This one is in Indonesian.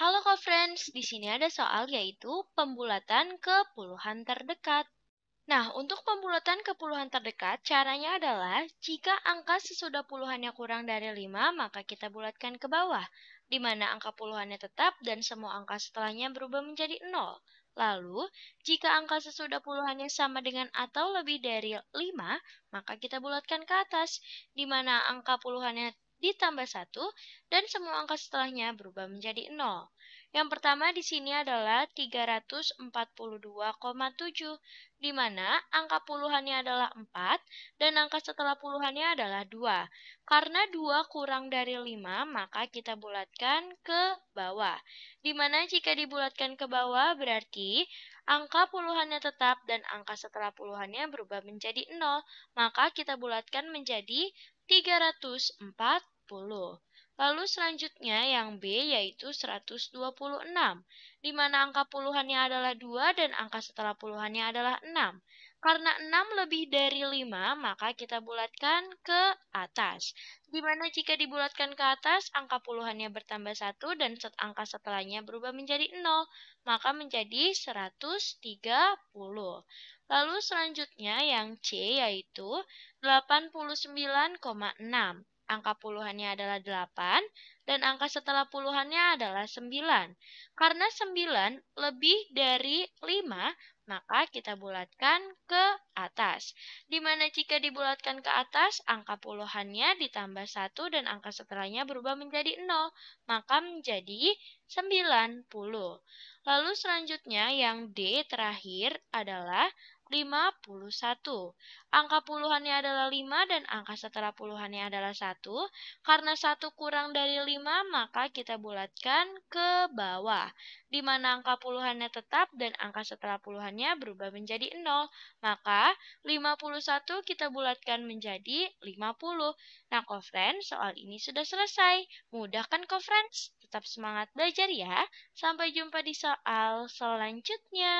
Halo kau friends di sini ada soal yaitu pembulatan ke puluhan terdekat. Nah, untuk pembulatan ke puluhan terdekat, caranya adalah jika angka sesudah puluhannya kurang dari 5, maka kita bulatkan ke bawah, di mana angka puluhannya tetap dan semua angka setelahnya berubah menjadi 0. Lalu, jika angka sesudah puluhannya sama dengan atau lebih dari 5, maka kita bulatkan ke atas, di mana angka puluhannya ditambah 1, dan semua angka setelahnya berubah menjadi 0. Yang pertama di sini adalah 342,7, di mana angka puluhannya adalah 4, dan angka setelah puluhannya adalah 2. Karena 2 kurang dari 5, maka kita bulatkan ke bawah. Di mana jika dibulatkan ke bawah, berarti angka puluhannya tetap dan angka setelah puluhannya berubah menjadi 0, maka kita bulatkan menjadi 340. Lalu selanjutnya yang B yaitu 126, di mana angka puluhannya adalah 2 dan angka setelah puluhannya adalah 6. Karena 6 lebih dari 5, maka kita bulatkan ke atas. Dimana jika dibulatkan ke atas, angka puluhannya bertambah 1 dan set angka setelahnya berubah menjadi 0, maka menjadi 130. Lalu selanjutnya yang C yaitu 89,6. Angka puluhannya adalah 8 dan angka setelah puluhannya adalah 9. Karena 9 lebih dari 5, maka kita bulatkan ke atas. Di mana jika dibulatkan ke atas, angka puluhannya ditambah satu dan angka setelahnya berubah menjadi 0, maka menjadi 90. Lalu selanjutnya yang D terakhir adalah 51. Angka puluhannya adalah 5 dan angka setelah puluhannya adalah 1. Karena 1 kurang dari 5, maka kita bulatkan ke bawah. Di mana angka puluhannya tetap dan angka setelah puluhannya berubah menjadi 0. Maka 51 kita bulatkan menjadi 50. Nah, kofren, soal ini sudah selesai. Mudah kan, kofren? Tetap semangat belajar ya. Sampai jumpa di soal selanjutnya.